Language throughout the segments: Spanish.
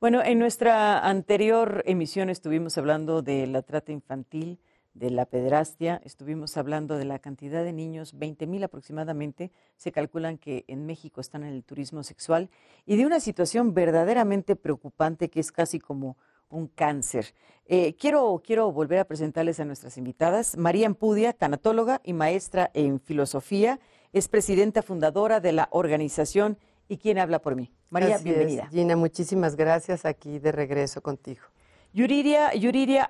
Bueno, en nuestra anterior emisión estuvimos hablando de la trata infantil, de la pedrastia, estuvimos hablando de la cantidad de niños, mil aproximadamente, se calculan que en México están en el turismo sexual, y de una situación verdaderamente preocupante que es casi como un cáncer. Eh, quiero, quiero volver a presentarles a nuestras invitadas. María Empudia, tanatóloga y maestra en filosofía, es presidenta fundadora de la organización y quién habla por mí. María, bienvenida. Gina, muchísimas gracias aquí de regreso contigo. Yuridia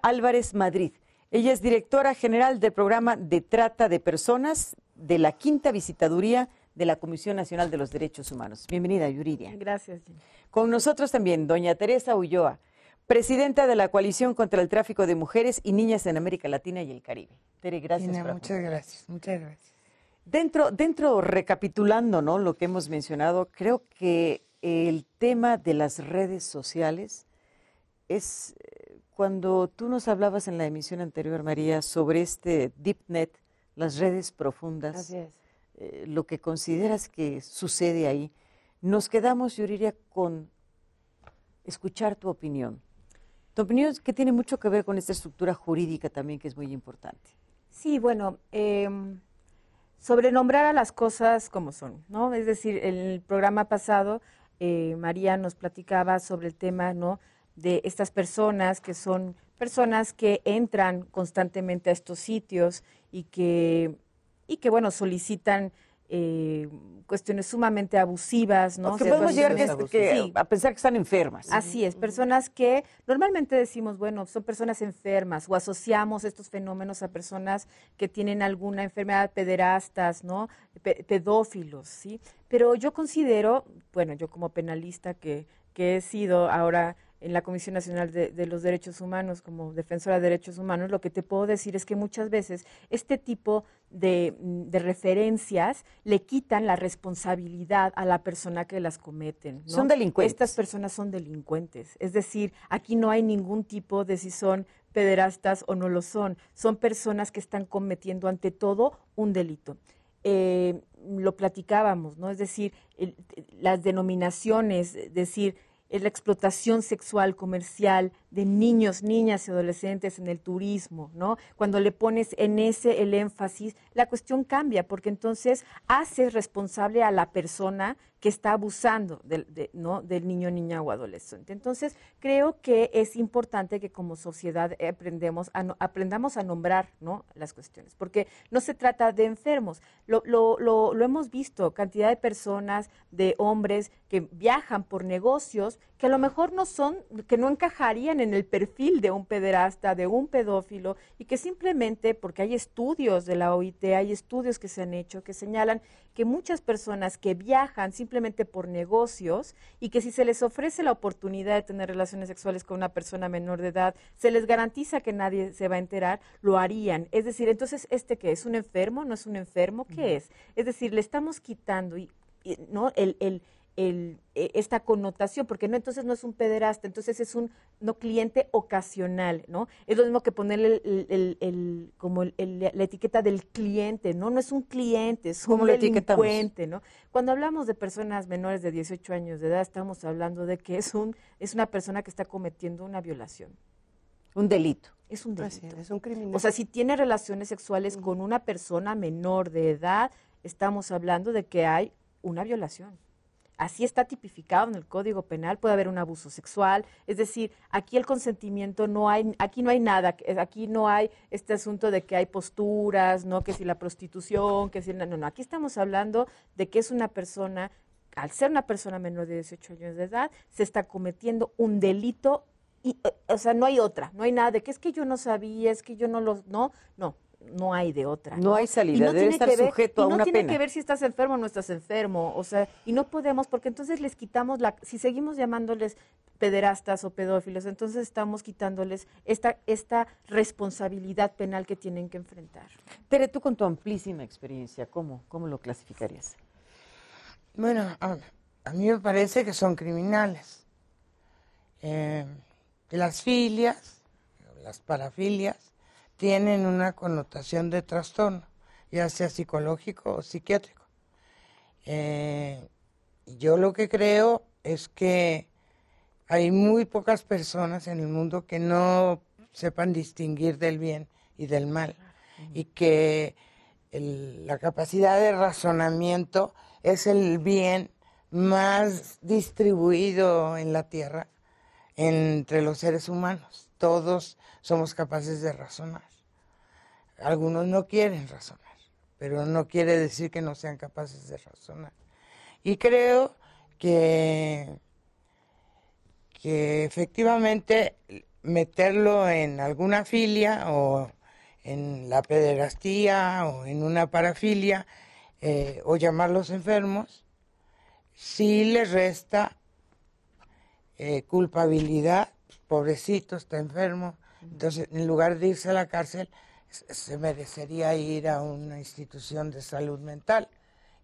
Álvarez Madrid. Ella es directora general del programa de trata de personas de la quinta visitaduría de la Comisión Nacional de los Derechos Humanos. Bienvenida, Yuridia. Gracias, Gina. Con nosotros también, doña Teresa Ulloa, presidenta de la Coalición contra el Tráfico de Mujeres y Niñas en América Latina y el Caribe. Tere, gracias. Gina, muchas gracias, muchas gracias. Dentro, dentro, recapitulando ¿no? lo que hemos mencionado, creo que el tema de las redes sociales es eh, cuando tú nos hablabas en la emisión anterior, María, sobre este deep net, las redes profundas, eh, lo que consideras que sucede ahí, nos quedamos, Yuriria, con escuchar tu opinión. Tu opinión es que tiene mucho que ver con esta estructura jurídica también, que es muy importante. Sí, bueno. Em, sobrenombrar a las cosas como son, ¿no? Es decir, en el programa pasado eh, María nos platicaba sobre el tema, ¿no? De estas personas que son personas que entran constantemente a estos sitios y que, y que bueno, solicitan eh, cuestiones sumamente abusivas, ¿no? Que podemos llegar a pensar que están enfermas. Así es, personas que normalmente decimos, bueno, son personas enfermas o asociamos estos fenómenos a personas que tienen alguna enfermedad, pederastas, ¿no? pedófilos, ¿sí? Pero yo considero, bueno, yo como penalista que, que he sido ahora en la Comisión Nacional de, los Derechos Humanos, como defensora de derechos humanos, lo que te puedo decir es que muchas veces este tipo de, mm, referencias le quitan la responsabilidad a la persona que las cometen. Son delincuentes. Estas personas son delincuentes. Es decir, aquí no hay ningún tipo de si son pederastas o no lo son. Son personas que están cometiendo ante todo un delito. Eh, lo platicábamos, ¿no? Es decir, las denominaciones, es decir, es la explotación sexual comercial de niños, niñas y adolescentes en el turismo, ¿no? Cuando le pones en ese el énfasis, la cuestión cambia, porque entonces haces responsable a la persona que está abusando del, ¿no? del niño, niña o adolescente. Entonces, creo que es importante que como sociedad aprendemos aprendamos a nombrar las cuestiones, porque no se trata de enfermos. Lo, lo, lo, lo hemos visto, cantidad de personas, de hombres que viajan por negocios que a lo mejor no son, que no encajarían en el perfil de un pederasta, de un pedófilo, y que simplemente, porque hay estudios de la OIT, hay estudios que se han hecho que señalan que muchas personas que viajan simplemente por negocios y que si se les ofrece la oportunidad de tener relaciones sexuales con una persona menor de edad, se les garantiza que nadie se va a enterar, lo harían. Es decir, entonces, ¿este qué? ¿Es un enfermo? ¿No es un enfermo? ¿Qué es? Es decir, le estamos quitando y, y ¿no? el, el el, e, esta connotación, porque no entonces no es un pederasta, entonces es un no cliente ocasional, ¿no? Es lo mismo que ponerle el, el, como la etiqueta del cliente, ¿no? No es un cliente, es un delincuente, ¿no? Cuando hablamos de personas menores de 18 años de edad, estamos hablando de que es, un, es una persona que está cometiendo una violación. Un delito. Es un delito. Es, un O sea, si tiene relaciones sexuales con una persona menor de edad, estamos hablando de que hay una violación así está tipificado en el Código Penal, puede haber un abuso sexual, es decir, aquí el consentimiento no hay, aquí no hay nada, aquí no hay este asunto de que hay posturas, no que si la prostitución, que si no, no, aquí estamos hablando de que es una persona al ser una persona menor de 18 años de edad, se está cometiendo un delito y, eh, o sea, no hay otra, no hay nada de que es que yo no sabía, es que yo no lo, no, no, no hay de otra. No, hay salida, no debe estar sujeto a una pena. no tiene que ver si estás enfermo o no estás enfermo, o sea, y no podemos porque entonces les quitamos la si seguimos llamándoles pederastas o pedófilos, entonces estamos quitándoles esta esta responsabilidad penal que tienen que enfrentar. Tere, tú con tu amplísima experiencia, ¿cómo lo clasificarías? Bueno, a, mí me parece que son criminales. Eh, las filias, las parafilias, tienen una connotación de trastorno, ya sea psicológico o psiquiátrico. Eh, yo lo que creo es que hay muy pocas personas en el mundo que no sepan distinguir del bien y del mal y que la capacidad de razonamiento es el bien más distribuido en la tierra entre los seres humanos todos somos capaces de razonar. Algunos no quieren razonar, pero no quiere decir que no sean capaces de razonar. Y creo que, que efectivamente meterlo en alguna filia o en la pederastía o en una parafilia eh, o llamarlos enfermos, sí les resta eh, culpabilidad pobrecito, está enfermo. Entonces, en lugar de irse a la cárcel, se merecería ir a una institución de salud mental.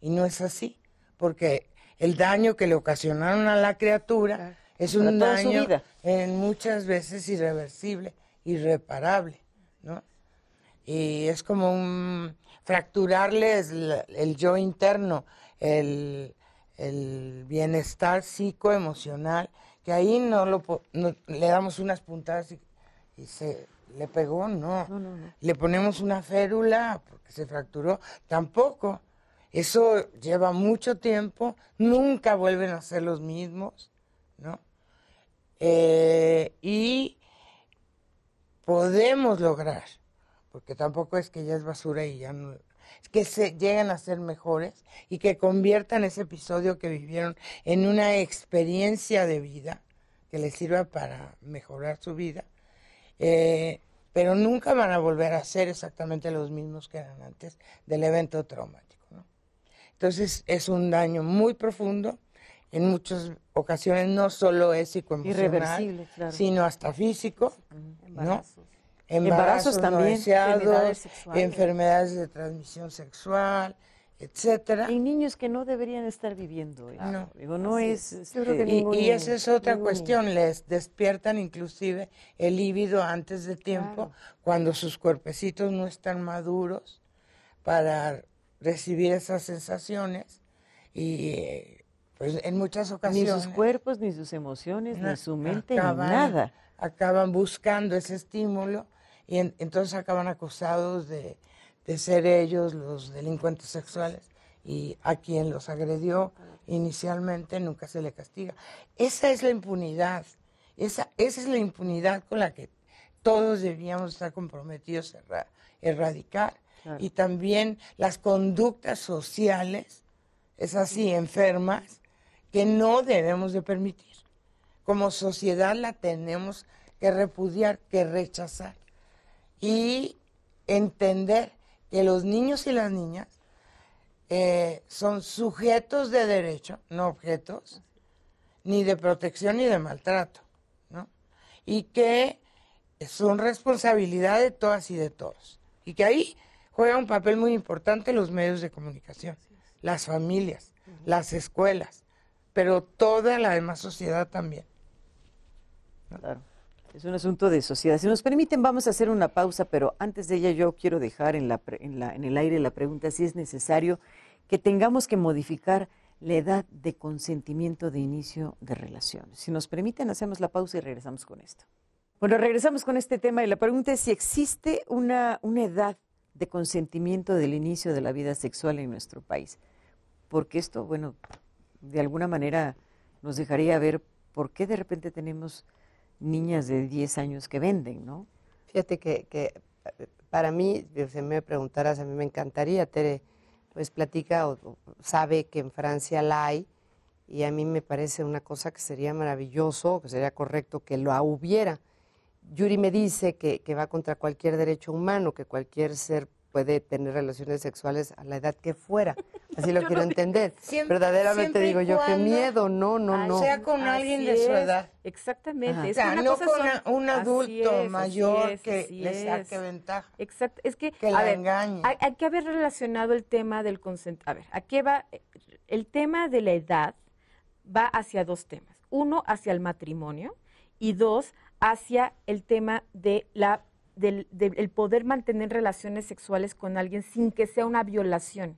Y no es así, porque el daño que le ocasionaron a la criatura es un daño en muchas veces irreversible, irreparable, ¿no? Y es como un fracturarles el, yo interno, el, el bienestar psicoemocional que ahí no lo le damos unas puntadas y, se le pegó, no. Le ponemos una férula porque se fracturó, tampoco. Eso lleva mucho tiempo, nunca vuelven a ser los mismos, ¿no? Eh, y podemos lograr, porque tampoco es que ya es basura y ya no, que se lleguen a ser mejores y que conviertan ese episodio que vivieron en una experiencia de vida que les sirva para mejorar su vida. Eh, pero nunca van a volver a ser exactamente los mismos que eran antes del evento traumático. Entonces es un daño muy profundo en muchas ocasiones no solo es psicoemocional, sino hasta físico, ¿no? embarazos, también, no deseados, enfermedades, de transmisión sexual, etcétera. Hay niños que no deberían estar viviendo. Eso. Eh. No, Digo, no es. Este, y, esa es otra cuestión. Les despiertan inclusive el líbido antes de tiempo, cuando sus cuerpecitos no están maduros para recibir esas sensaciones y pues en muchas ocasiones ni sus cuerpos ni sus emociones ni su mente ni nada acaban buscando ese estímulo y entonces acaban acusados de, ser ellos los delincuentes sexuales y a quien los agredió inicialmente nunca se le castiga. Esa es la impunidad, esa, es la impunidad con la que todos debíamos estar comprometidos a erradicar. Y también las conductas sociales, es así, enfermas, que no debemos de permitir. Como sociedad la tenemos que repudiar, que rechazar y entender que los niños y las niñas eh, son sujetos de derecho, no objetos, ni de protección ni de maltrato, ¿no? Y que son responsabilidad de todas y de todos. Y que ahí juega un papel muy importante los medios de comunicación, las familias, las escuelas, pero toda la demás sociedad también. Claro. Es un asunto de sociedad. Si nos permiten, vamos a hacer una pausa, pero antes de ella yo quiero dejar en, el aire la pregunta si es necesario que tengamos que modificar la edad de consentimiento de inicio de relaciones. Si nos permiten, hacemos la pausa y regresamos con esto. Bueno, regresamos con este tema y la pregunta es si existe una edad de consentimiento del inicio de la vida sexual en nuestro país. Porque esto, bueno, de alguna manera nos dejaría ver por qué de repente tenemos niñas de 10 años que venden, ¿no? Fíjate que, eh, para mí, si me preguntaras, a mí me encantaría, Tere, pues platica o, sabe que en Francia la hay y a mí me parece una cosa que sería maravilloso, que sería correcto que lo hubiera. Yuri me dice que, que va contra cualquier derecho humano, que cualquier ser puede tener relaciones sexuales a la edad que fuera. Así lo quiero entender. Verdaderamente digo yo, qué miedo, no, no, ah, no. Sea con alguien de su edad. Exactamente. o sea, no con un adulto mayor que le saque ventaja. Exacto. Es que, engañe. Hay, que haber relacionado el tema del consentimiento. A ver, ¿a va? El tema de la edad va hacia dos temas. Uno, hacia el matrimonio y dos, hacia el tema de la del, poder mantener relaciones sexuales con alguien sin que sea una violación.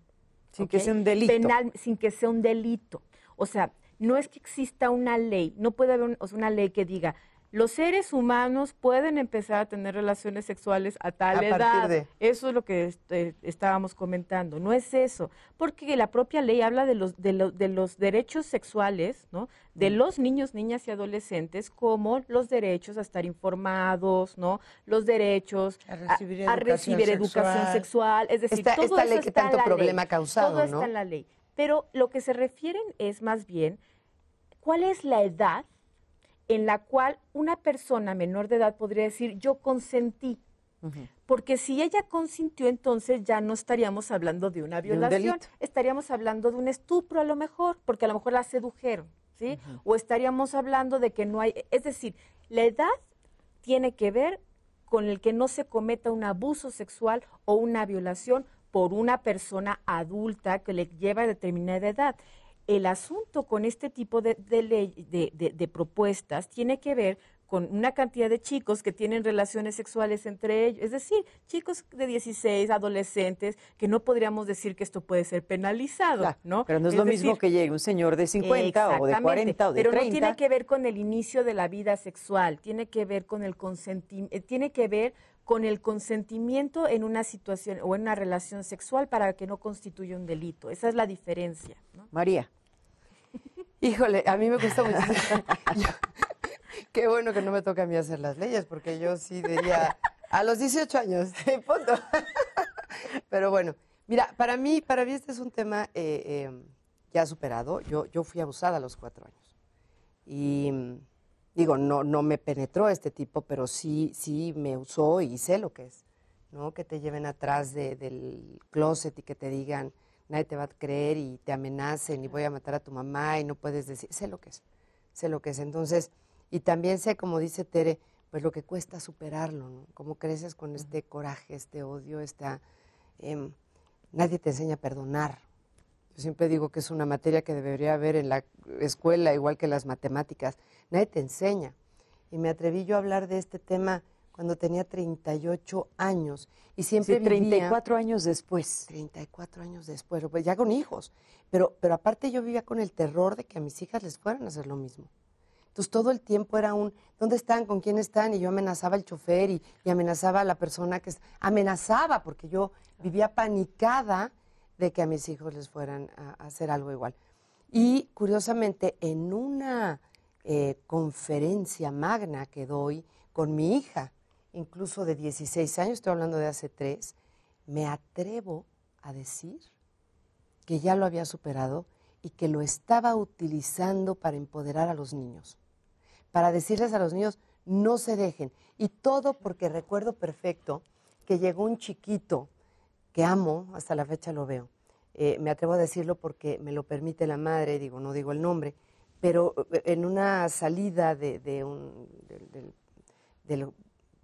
Sin que sea un delito. sin que sea un delito. O sea, no es que exista una ley, no puede haber una ley que diga los seres humanos pueden empezar a tener relaciones sexuales a tal a edad. Eso es lo que este, estábamos comentando. No es eso, porque la propia ley habla de los, de, los derechos sexuales, ¿no? De mm. los niños, niñas y adolescentes como los derechos a estar informados, ¿no? Los derechos a recibir, educación, sexual. Es decir, esta, ley que tanto problema ha causado, ¿no? está en la ley. Pero lo que se refieren es más bien cuál es la edad en la cual una persona menor de edad podría decir yo consentí. Porque si ella consintió, entonces ya no estaríamos hablando de una violación, estaríamos hablando de un estupro a lo mejor, porque a lo mejor la sedujeron, ¿sí? O estaríamos hablando de que no hay, es decir, la edad tiene que ver con el que no se cometa un abuso sexual o una violación por una persona adulta que le lleva determinada edad el asunto con este tipo de, ley, de, propuestas tiene que ver con una cantidad de chicos que tienen relaciones sexuales entre ellos, es decir, chicos de 16, adolescentes, que no podríamos decir que esto puede ser penalizado, ¿no? Pero no es, lo mismo que llegue un señor de 50 o de 40 o de pero Pero no tiene que ver con el inicio de la vida sexual, tiene que ver con el eh, tiene que ver con el consentimiento en una situación o en una relación sexual para que no constituya un delito. Esa es la diferencia. María. Híjole, a mí me gusta mucho. qué bueno que no me toca a mí hacer las leyes, porque yo sí diría a los 18 años, Pero bueno, mira, para mí, para mí este es un tema eh, eh, ya superado. Yo, yo fui abusada a los cuatro años. Y digo, no, no me penetró este tipo, pero sí, sí me usó y sé lo que es, ¿no? Que te lleven atrás del closet y que te digan, nadie te va a creer y te amenacen y voy a matar a tu mamá y no puedes decir, sé lo que es, sé lo que es. Entonces, y también sé, como dice Tere, pues lo que cuesta superarlo, ¿no? Cómo creces con este coraje, este odio, esta... Em, nadie te enseña a perdonar. Yo siempre digo que es una materia que debería haber en la escuela, igual que las matemáticas. Nadie te enseña. Y me atreví yo a hablar de este tema cuando tenía 38 años y siempre vivía... 34 años después. 34 años después, pues ya con hijos, pero pero aparte yo vivía con el terror de que a mis hijas les fueran a hacer lo mismo. Entonces todo el tiempo era un ¿dónde están? ¿Con quién están? Y yo amenazaba al chofer y, amenazaba a la persona que amenazaba porque yo vivía panicada de que a mis hijos les fueran a, hacer algo igual. Y curiosamente en una eh, conferencia magna que doy con mi hija, incluso de 16 años, estoy hablando de hace tres, me atrevo a decir que ya lo había superado y que lo estaba utilizando para empoderar a los niños, para decirles a los niños, no se dejen. Y todo porque recuerdo perfecto que llegó un chiquito que amo, hasta la fecha lo veo. Eh, me atrevo a decirlo porque me lo permite la madre, digo, no digo el nombre, pero eh, en una salida de, un,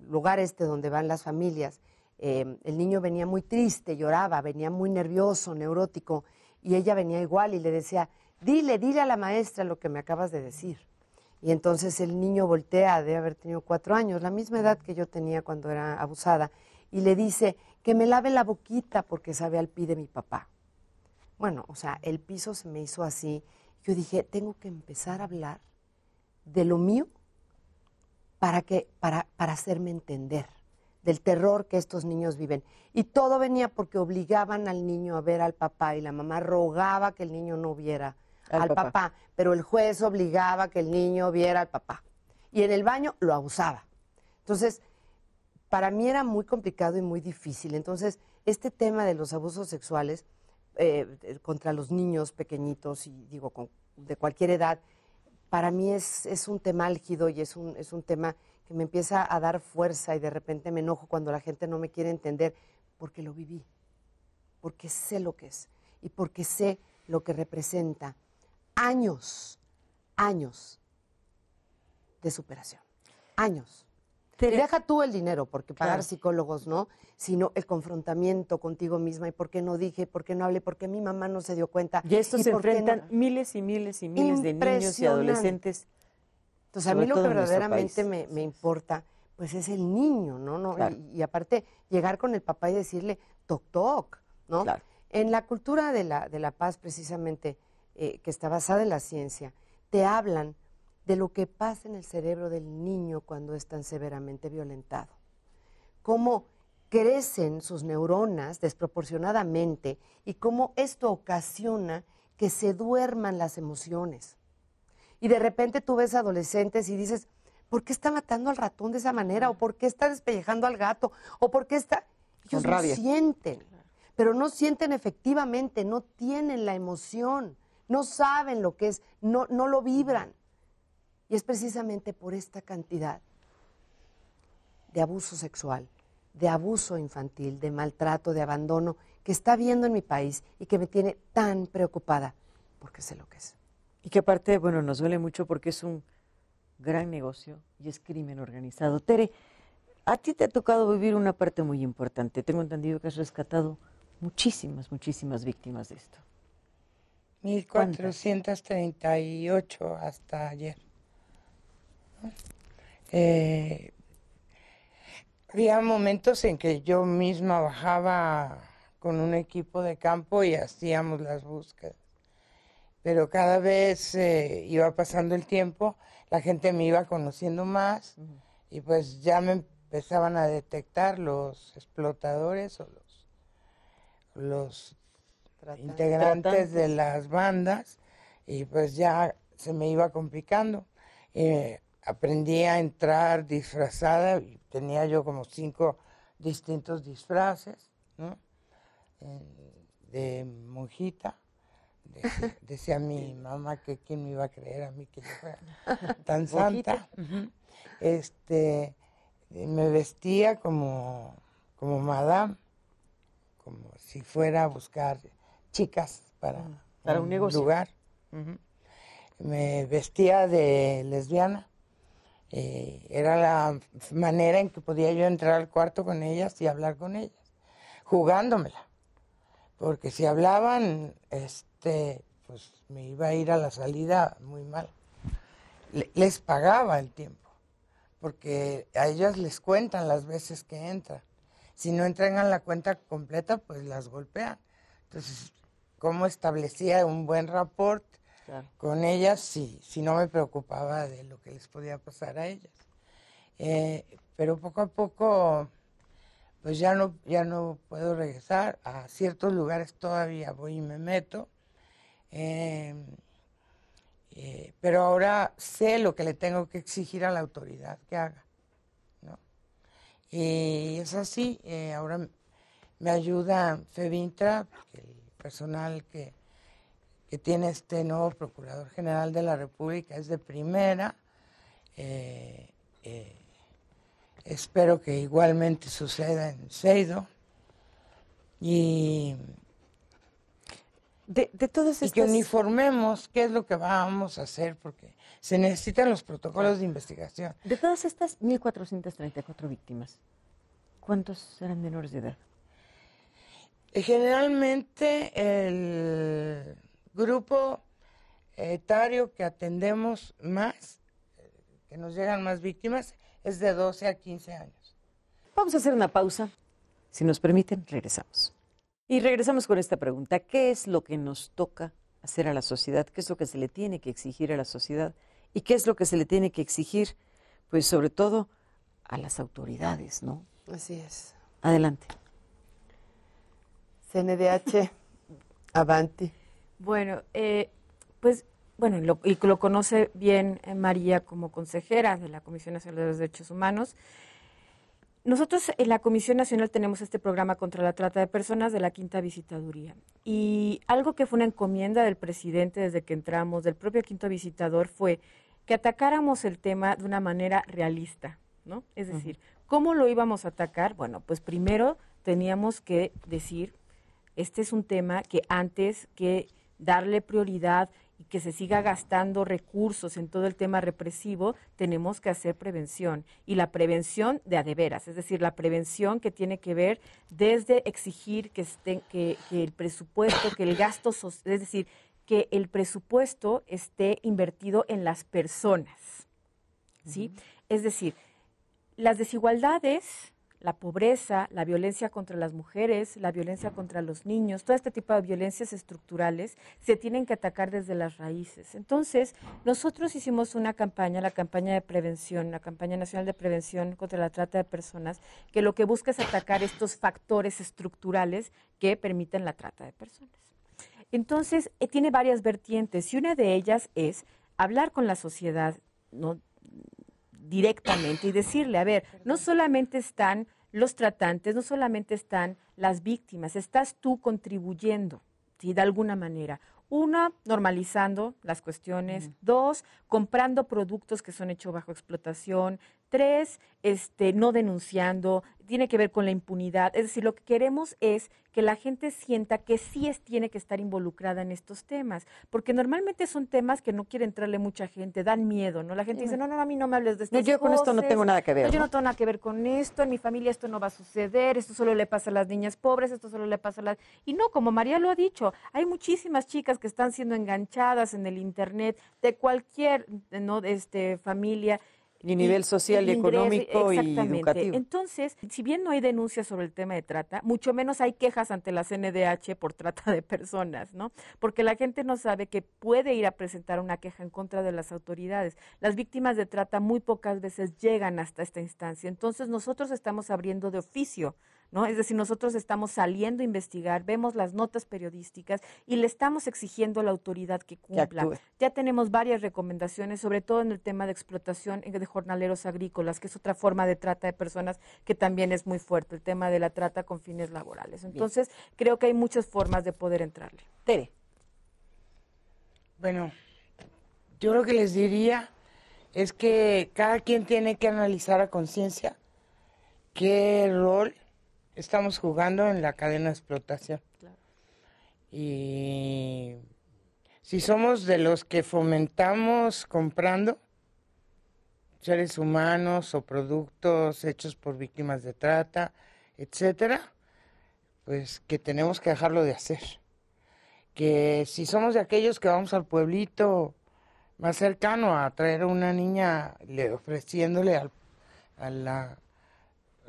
lugar este donde van las familias, em, el niño venía muy triste, lloraba, venía muy nervioso, neurótico, y ella venía igual y le decía, dile, dile a la maestra lo que me acabas de decir. Y entonces el niño voltea, de haber tenido cuatro años, la misma edad que yo tenía cuando era abusada, y le dice, que me lave la boquita porque sabe al pie de mi papá. Bueno, o sea, el piso se me hizo así. Yo dije, tengo que empezar a hablar de lo mío para, que, para, para hacerme entender del terror que estos niños viven. Y todo venía porque obligaban al niño a ver al papá y la mamá rogaba que el niño no viera al, papá. pero el juez obligaba que el niño viera al papá. Y en el baño lo abusaba. Entonces, para mí era muy complicado y muy difícil. Entonces, este tema de los abusos sexuales eh, contra los niños pequeñitos y digo, de cualquier edad, para mí es, un tema álgido y es un, es un tema que me empieza a dar fuerza y de repente me enojo cuando la gente no me quiere entender porque lo viví, porque sé lo que es y porque sé lo que representa años, años de superación, años deja tú el dinero, porque pagar psicólogos no, sino el confrontamiento contigo misma y por qué no dije, por qué no hablé, por qué mi mamá no se dio cuenta. Y esto se enfrentan miles y miles y miles de niños y adolescentes. Entonces, a mí lo que verdaderamente me, importa, pues es el niño, ¿no? y, aparte, llegar con el papá y decirle, toc, toc, ¿no? En la cultura de la, de la paz, precisamente, eh, que está basada en la ciencia, te hablan de lo que pasa en el cerebro del niño cuando es tan severamente violentado. Cómo crecen sus neuronas desproporcionadamente y cómo esto ocasiona que se duerman las emociones. Y de repente tú ves adolescentes y dices, ¿por qué está matando al ratón de esa manera? ¿O por qué está despellejando al gato? ¿O por qué está...? Ellos lo sienten, pero no sienten efectivamente, no tienen la emoción, no saben lo que es, no, no lo vibran. Y es precisamente por esta cantidad de abuso sexual, de abuso infantil, de maltrato, de abandono que está viendo en mi país y que me tiene tan preocupada, porque sé lo que es. Y que aparte, bueno, nos duele mucho porque es un gran negocio y es crimen organizado. Tere, a ti te ha tocado vivir una parte muy importante. Tengo entendido que has rescatado muchísimas, muchísimas víctimas de esto. 1.438 hasta ayer. Eh, había momentos en que yo misma bajaba con un equipo de campo y hacíamos las búsquedas. Pero cada vez eh, iba pasando el tiempo, la gente me iba conociendo más y pues ya me empezaban a detectar los explotadores o los, integrantes de las bandas y pues ya se me iba complicando. Eh, aprendí a entrar disfrazada, tenía yo como cinco distintos disfraces, de monjita. Decía, mi mamá que quién me iba a creer a mí que yo fuera tan santa. Este, me vestía como, como madame, como si fuera a buscar chicas para, para un, lugar. Me vestía de lesbiana eh, era la manera en que podía yo entrar al cuarto con ellas y hablar con ellas, jugándomela. Porque si hablaban, este, pues me iba a ir a la salida muy mal. les pagaba el tiempo, porque a ellas les cuentan las veces que entran. Si no entregan la cuenta completa, pues las golpean. Entonces, ¿cómo establecía un buen rapport? Con ellas sí, si no me preocupaba de lo que les podía pasar a ellas. Eh, pero poco a poco, pues ya no, ya no puedo regresar. A ciertos lugares todavía voy y me meto. Em, eh, pero ahora sé lo que le tengo que exigir a la autoridad que haga. Y es así, eh, ahora me ayuda Fevintra, el personal que que tiene este nuevo Procurador General de la República es de primera. Eh, eh, espero que igualmente suceda en Seido. Y, de, de todas estas... y que uniformemos qué es lo que vamos a hacer, porque se necesitan los protocolos de investigación. De todas estas 1.434 víctimas, ¿cuántos eran menores de edad? Eh, generalmente el grupo etario que atendemos más, eh, que nos llegan más víctimas, es de 12 a 15 años. Vamos a hacer una pausa. Si nos permiten, regresamos. Y regresamos con esta pregunta. ¿Qué es lo que nos toca hacer a la sociedad? ¿Qué es lo que se le tiene que exigir a la sociedad? ¿Y qué es lo que se le tiene que exigir, pues sobre todo, a las autoridades, ¿no? Así es. Adelante. CNDH, Avanti. Bueno, eh, pues bueno, lo, y lo conoce bien eh, María como consejera de la Comisión Nacional de los Derechos Humanos. Nosotros en la Comisión Nacional tenemos este programa contra la trata de personas de la Quinta Visitaduría. Y algo que fue una encomienda del presidente desde que entramos, del propio Quinto Visitador, fue que atacáramos el tema de una manera realista, ¿no? Es decir, ¿cómo lo íbamos a atacar? Bueno, pues primero teníamos que decir, este es un tema que antes que darle prioridad y que se siga gastando recursos en todo el tema represivo, tenemos que hacer prevención. Y la prevención de a es decir, la prevención que tiene que ver desde exigir que, que, el presupuesto, que el gasto, es decir, que el presupuesto esté invertido en las personas. ¿sí? Es decir, las desigualdades la pobreza, la violencia contra las mujeres, la violencia contra los niños, todo este tipo de violencias estructurales se tienen que atacar desde las raíces. Entonces, nosotros hicimos una campaña, la campaña de prevención, la campaña nacional de prevención contra la trata de personas, que lo que busca es atacar estos factores estructurales que permiten la trata de personas. Entonces, eh, tiene varias vertientes y una de ellas es hablar con la sociedad, ¿no? directamente y decirle, a ver, no solamente están los tratantes, no solamente están las víctimas, estás tú contribuyendo, ¿sí? De alguna manera. Una, normalizando las cuestiones. Dos, comprando productos que son hechos bajo explotación. Tres, este, no denunciando, tiene que ver con la impunidad. Es decir, lo que queremos es que la gente sienta que sí es, tiene que estar involucrada en estos temas, porque normalmente son temas que no quiere entrarle mucha gente, dan miedo, ¿no? La gente dice, no, no, a mí no me hables de esto. No, yo con esto no tengo nada que ver. Yo no tengo nada que ver con esto, en mi familia esto no va a suceder, esto solo le pasa a las niñas pobres, esto solo le pasa a las... Y no, como María lo ha dicho, hay muchísimas chicas que están siendo enganchadas en el Internet de cualquier ¿no? este, familia y nivel social, y, económico y educativo. Entonces, si bien no hay denuncias sobre el tema de trata, mucho menos hay quejas ante la CNDH por trata de personas, ¿no? Porque la gente no sabe que puede ir a presentar una queja en contra de las autoridades. Las víctimas de trata muy pocas veces llegan hasta esta instancia. Entonces, nosotros estamos abriendo de oficio ¿no? Es decir, nosotros estamos saliendo a investigar, vemos las notas periodísticas y le estamos exigiendo a la autoridad que cumpla. ya tenemos varias recomendaciones, sobre todo en el tema de explotación de jornaleros agrícolas, que es otra forma de trata de personas que también es muy fuerte, el tema de la trata con fines laborales. Entonces, creo que hay muchas formas de poder entrarle. Tere. Bueno, yo lo que les diría es que cada quien tiene que analizar a conciencia qué rol estamos jugando en la cadena de explotación. Y si somos de los que fomentamos comprando seres humanos o productos hechos por víctimas de trata, etcétera, pues que tenemos que dejarlo de hacer. Que si somos de aquellos que vamos al pueblito más cercano a traer a una niña le ofreciéndole a la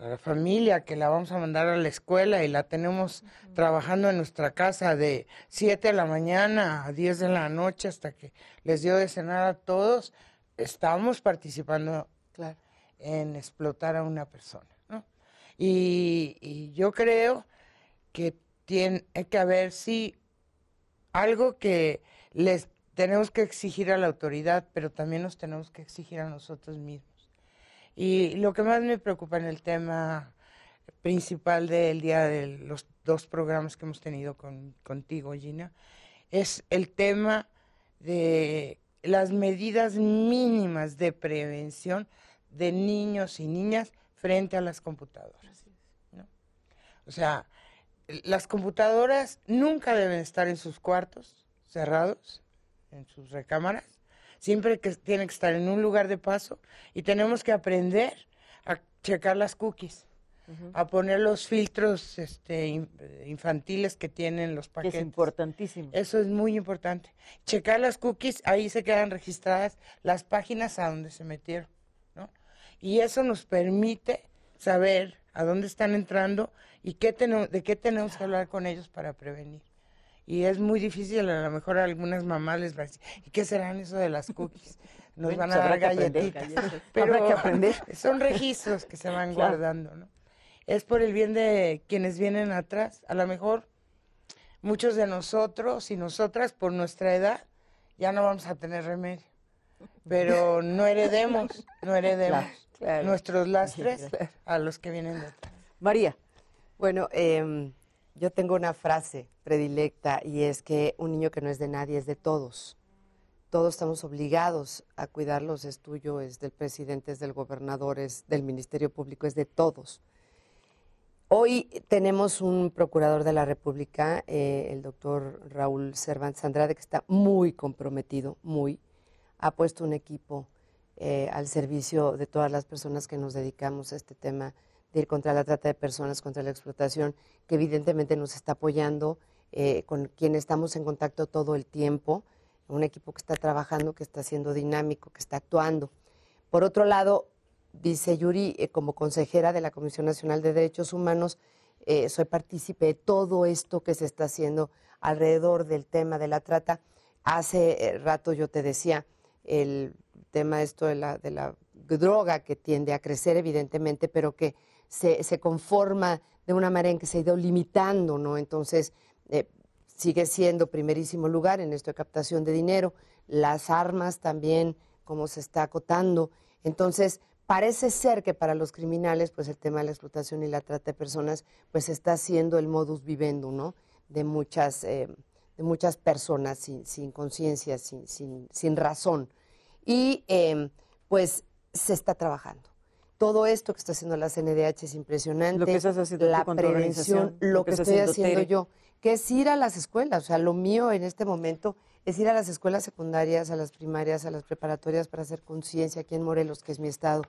la familia, que la vamos a mandar a la escuela y la tenemos trabajando en nuestra casa de 7 de la mañana a 10 de la noche hasta que les dio de cenar a todos, estamos participando claro. en explotar a una persona. Y, yo creo que tiene eh, que haber, si algo que les tenemos que exigir a la autoridad, pero también nos tenemos que exigir a nosotros mismos y lo que más me preocupa en el tema principal del día de los dos programas que hemos tenido contigo, Gina, es el tema de las medidas mínimas de prevención de niños y niñas frente a las computadoras. O sea, las computadoras nunca deben estar en sus cuartos cerrados, en sus recámaras. Siempre que tiene que estar en un lugar de paso y tenemos que aprender a checar las cookies. a poner los filtros este, infantiles que tienen los paquetes. Es importantísimo. Eso es muy importante. Checar las cookies, ahí se quedan registradas las páginas a donde se metieron, ¿no? Y eso nos permite saber a dónde están entrando y qué de qué tenemos que hablar con ellos para prevenir y es muy difícil, a lo mejor algunas mamás les a decir, ¿y qué serán eso de las cookies? Nos van a pues dar galletitas. pero hay que aprender. son registros que se van guardando, ¿no? Es por el bien de quienes vienen atrás. A lo mejor muchos de nosotros y nosotras, por nuestra edad, ya no vamos a tener remedio. Pero no heredemos, no heredemos nuestros lastres a los que vienen detrás. María. Bueno, eh, yo tengo una frase predilecta y es que un niño que no es de nadie es de todos. Todos estamos obligados a cuidarlos, es tuyo, es del presidente, es del gobernador, es del Ministerio Público, es de todos. Hoy tenemos un procurador de la República, eh, el doctor Raúl Cervantes Andrade, que está muy comprometido, muy. Ha puesto un equipo eh, al servicio de todas las personas que nos dedicamos a este tema de ir contra la trata de personas, contra la explotación, que evidentemente nos está apoyando, eh, con quien estamos en contacto todo el tiempo, un equipo que está trabajando, que está siendo dinámico, que está actuando. Por otro lado, dice Yuri, eh, como consejera de la Comisión Nacional de Derechos Humanos, eh, soy partícipe de todo esto que se está haciendo alrededor del tema de la trata. Hace rato yo te decía el tema esto de la, de la droga que tiende a crecer evidentemente, pero que se, conforma de una manera en que se ha ido limitando, ¿no? Entonces, eh, sigue siendo primerísimo lugar en esto de captación de dinero, las armas también, como se está acotando. Entonces, parece ser que para los criminales, pues el tema de la explotación y la trata de personas, pues está siendo el modus vivendo, ¿no? De muchas, eh, de muchas personas sin, conciencia, sin, razón. Y eh, pues se está trabajando todo esto que está haciendo la CNDH es impresionante. Lo que estás haciendo la prevención, lo, que, estoy haciendo yo, que es ir a las escuelas. O sea, lo mío en este momento es ir a las escuelas secundarias, a las primarias, a las preparatorias para hacer conciencia aquí en Morelos, que es mi estado.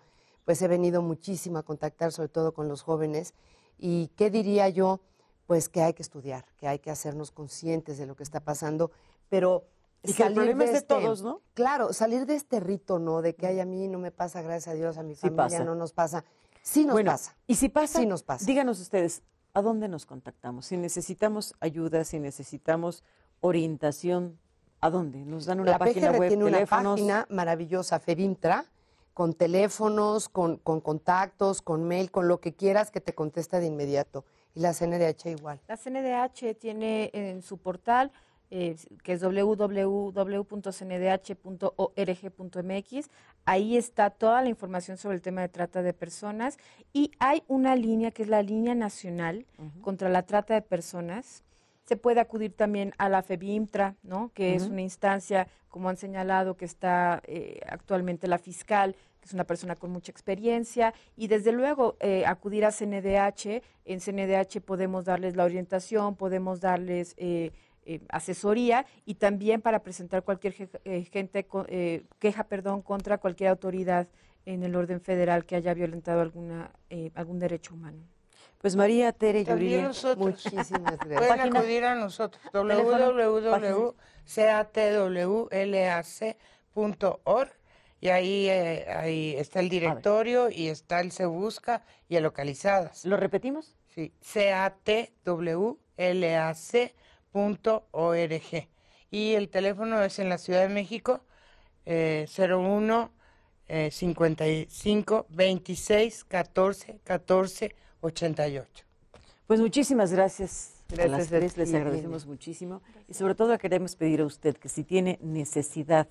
Pues he venido muchísimo a contactar, sobre todo con los jóvenes. ¿Y qué diría yo? Pues que hay que estudiar, que hay que hacernos conscientes de lo que está pasando, pero y que el problema es de este todos, ¿no? Claro, salir de este rito, ¿no? De que a mí no me pasa, gracias a Dios, a mi familia no nos pasa. Sí nos pasa. Y si pasa, sí nos pasa. díganos ustedes, ¿a dónde nos contactamos? Si necesitamos ayuda, si necesitamos orientación, ¿a dónde? Nos dan una página web, tiene una página maravillosa, Febintra, con teléfonos, con, con contactos, con mail, con lo que quieras que te conteste de inmediato. Y la CNDH igual. La CNDH tiene en su portal que es www.cndh.org.mx. Ahí está toda la información sobre el tema de trata de personas y hay una línea que es la línea nacional contra la trata de personas. Se puede acudir también a la FEBIMTRA, ¿no? que es una instancia, como han señalado, que está eh, actualmente la fiscal, que es una persona con mucha experiencia, y desde luego eh, acudir a CNDH. En CNDH podemos darles la orientación, podemos darles... Eh, eh, asesoría y también para presentar cualquier eh, gente, eh, queja perdón, contra cualquier autoridad en el orden federal que haya violentado alguna, algún derecho humano. Pues María Tere muchísimas gracias. Pueden acudir a nosotros, www.catwlac.org y ahí, ahí está el directorio y está el Se Busca y el Localizadas. ¿Lo repetimos? Sí, catwlac.org. .org. Y el teléfono es en la Ciudad de México eh, 01 55 26 14 14 88. Pues muchísimas gracias. Gracias les agradecemos muchísimo. Y sobre todo queremos pedir a usted que si tiene necesidad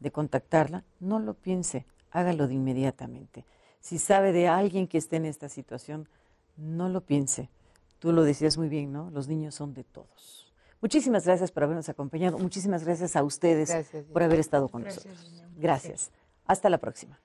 de contactarla, no lo piense, hágalo de inmediatamente. Si sabe de alguien que esté en esta situación, no lo piense. Tú lo decías muy bien, ¿no? Los niños son de todos. Muchísimas gracias por habernos acompañado. Muchísimas gracias a ustedes por haber estado con nosotros. Gracias. Hasta la próxima.